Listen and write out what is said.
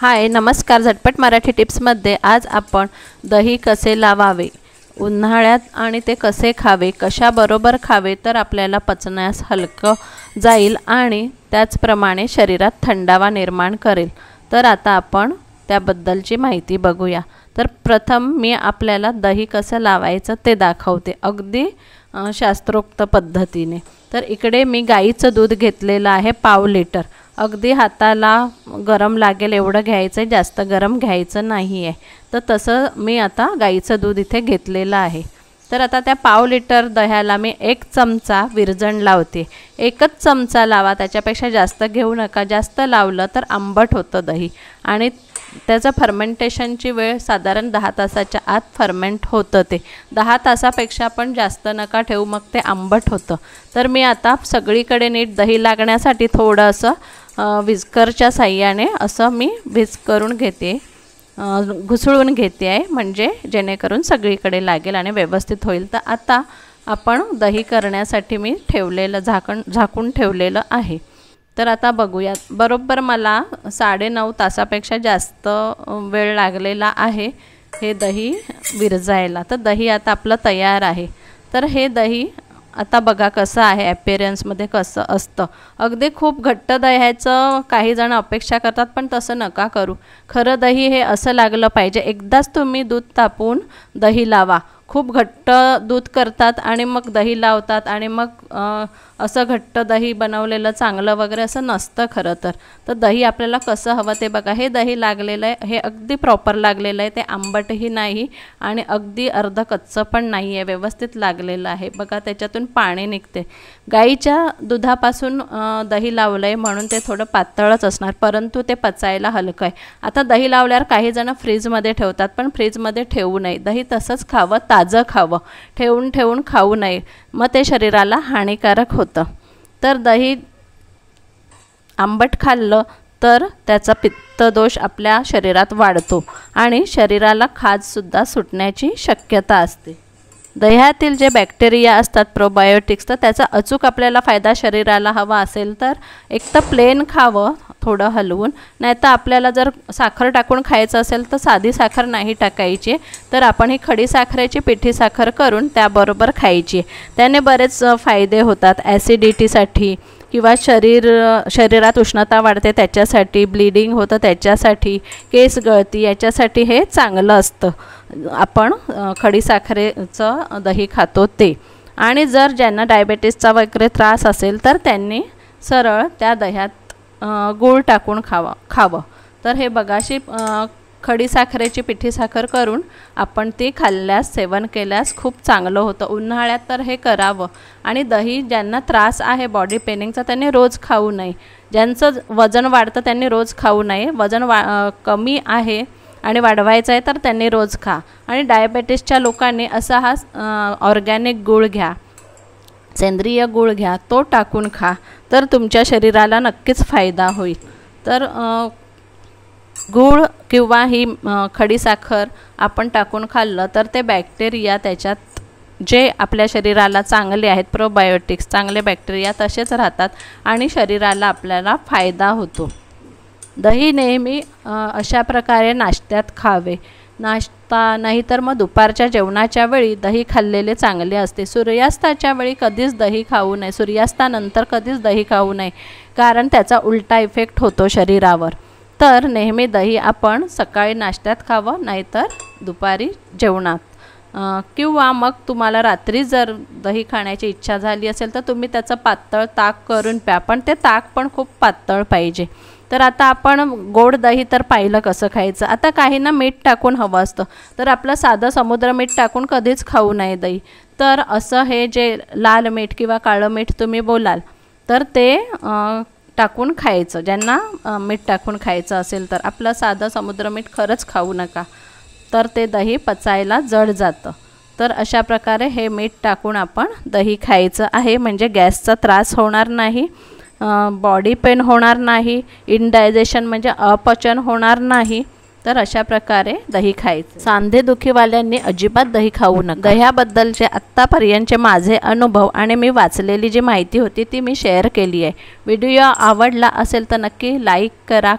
हाय नमस्कार झटपट मराठी टिप्समध्ये आज आपण दही कसे लावावे उन्हाळ्यात आणि ते कसे खावे कशाबरोबर खावे तर आपल्याला पचण्यास हलकं जाईल आणि त्याचप्रमाणे शरीरात थंडावा निर्माण करेल तर आता आपण त्याबद्दलची माहिती बघूया तर प्रथम मी आपल्याला दही कसं लावायचं ते दाखवते अगदी शास्त्रोक्त पद्धतीने तर इकडे मी गाईचं दूध घेतलेलं आहे पाव लिटर अगदी हाताला गरम लागेल एवढं घ्यायचं आहे जास्त गरम घ्यायचं नाही आहे तर तसं मी आता गाईचं दूध इथे घेतलेलं आहे तर आता त्या पाव लिटर दह्याला मी एक चमचा विरजण लावते एकच चमचा लावा त्याच्यापेक्षा जास्त घेऊ नका जास्त लावलं तर आंबट होतं दही आणि त्याचं फर्मेंटेशनची वेळ साधारण दहा तासाच्या आत फर्मेंट होतं ते दहा तासापेक्षा पण जास्त नका ठेवू मग ते आंबट होतं तर मी आता सगळीकडे नीट दही लागण्यासाठी थोडं असं विस्करच्या साह्याने असं मी करून घेते घुसळून घेते आहे म्हणजे जेणेकरून सगळीकडे लागेल आणि व्यवस्थित होईल तर आता आपण दही करण्यासाठी मी ठेवलेलं झाकण झाकून ठेवलेलं आहे तर आता बघूयात बरोबर मला साडेनऊ तासापेक्षा जास्त वेळ लागलेला आहे हे दही विरजायला तर दही आता आपलं तयार आहे तर हे दही आता बघा कसं आहे ॲपिअरन्समध्ये कसं असतं अगदी खूप घट्ट दह्याचं काही जण अपेक्षा करतात पण तसं नका करू खरं दही हे असं लागलं पाहिजे एकदाच तुम्ही दूध तापून दही लावा खूप घट्ट दूध करतात आणि मग दही लावतात आणि मग असं घट्ट दही बनवलेलं चांगलं वगैरे असं नसतं खरं तर तर दही आपल्याला कसं हवं ते बघा हे दही लागलेलं आहे हे अगदी प्रॉपर लागलेलं आहे ते आंबटही नाही आणि अगदी अर्ध कच्चं पण नाही आहे व्यवस्थित लागलेलं आहे बघा त्याच्यातून पाणी निघते गाईच्या दुधापासून दही लावलं आहे म्हणून ते थोडं पातळच असणार परंतु ते पचायला हलकं आहे आता दही लावल्यावर काही जण फ्रीजमध्ये ठेवतात पण फ्रीजमध्ये ठेवू नये दही तसंच खावं ता ताजं खावं ठेवून ठेवून खाऊ नये मग ते शरीराला हानिकारक होतं तर दही आंबट खाल्लं तर त्याचा पित्तदोष आपल्या शरीरात वाढतो आणि शरीराला खाजसुद्धा सुटण्याची शक्यता असते दह्यातील जे बॅक्टेरिया असतात प्रोबायोटिक्स तर त्याचा अचूक आपल्याला फायदा शरीराला हवा असेल तर एक तर प्लेन खावं थोडं हलवून नाही तर आपल्याला जर साखर टाकून खायचं असेल तर साधी साखर नाही टाकायची तर आपण ही खडी साखरेची पिठी साखर करून त्याबरोबर खायची त्याने बरेच फायदे होतात ॲसिडिटीसाठी किंवा शरीर शरीरात उष्णता वाढते त्याच्यासाठी ब्लिडिंग होतं त्याच्यासाठी केस गळती याच्यासाठी हे चांगलं असतं आपण खडीसाखरेचं दही खातो ते आणि जर ज्यांना डायबेटीसचा वगैरे त्रास असेल तर त्यांनी सरळ त्या दह्यात गूळ टाकून खावा खावं तर हे बघाशी खडीसाखरेची पिठी साखर करून आपण ती खाल्ल्यास सेवन केल्यास खूप चांगलं होतं उन्हाळ्यात तर हे करावं आणि दही ज्यांना त्रास आहे बॉडी पेनिंगचा त्यांनी रोज खाऊ नये ज्यांचं वजन वाढतं त्यांनी रोज खाऊ नये वजन वा कमी आहे आणि वाढवायचं आहे तर त्यांनी रोज खा आणि डायबेटीसच्या लोकांनी असा हा ऑर्गॅनिक गूळ घ्या सेंद्रिय गूळ घ्या तो टाकून खा तर तुमच्या शरीराला नक्कीच फायदा होईल तर गूळ किंवा ही खडीसाखर आपण टाकून खाल्लं तर ते बॅक्टेरिया त्याच्यात जे आपल्या शरीराला चांगले आहेत प्रोबायोटिक्स चांगले बॅक्टेरिया तसेच राहतात आणि शरीराला आपल्याला फायदा होतो दही नेहमी अशा प्रकारे नाश्त्यात खावे नाश्ता नाहीतर मग दुपारच्या जेवणाच्या वेळी दही खाल्लेले चांगले असते सूर्यास्ताच्या वेळी कधीच दही खाऊ नये सूर्यास्तानंतर कधीच दही खाऊ नये कारण त्याचा उलटा इफेक्ट होतो शरीरावर तर नेहमी दही आपण सकाळी नाश्त्यात खावं नाहीतर दुपारी जेवणात किंवा मग तुम्हाला रात्री जर दही खाण्याची इच्छा झाली असेल तर तुम्ही त्याचं पातळ ताक करून प्या पण ते ताक पण खूप पातळ पाहिजे तर आता आपण गोड दही तर पाहिलं कसं खायचं आता काहींना मीठ टाकून हवं असतं तर आपलं साधं समुद्र मीठ टाकून कधीच खाऊ नये दही तर असं हे जे लाल मीठ किंवा काळं मीठ तुम्ही बोलाल तर ते टाकून खायचं ज्यांना मीठ टाकून खायचं असेल तर आपलं साधं समुद्र मीठ खरंच खाऊ नका तर ते दही पचायला जड जातं तर अशा प्रकारे हे मीठ टाकून आपण दही खायचं आहे म्हणजे गॅसचा त्रास होणार नाही बॉडी पेन होणार नाही इनडायजेशन म्हणजे अपचन होणार नाही तर अशा प्रकारे दही खायचं सांधे दुखीवाल्यांनी अजिबात दही खाऊ नका दह्याबद्दलचे आत्तापर्यंतचे माझे अनुभव आणि मी वाचलेली जी माहिती होती ती मी शेअर केली आहे व्हिडिओ आवडला असेल तर नक्की लाईक करा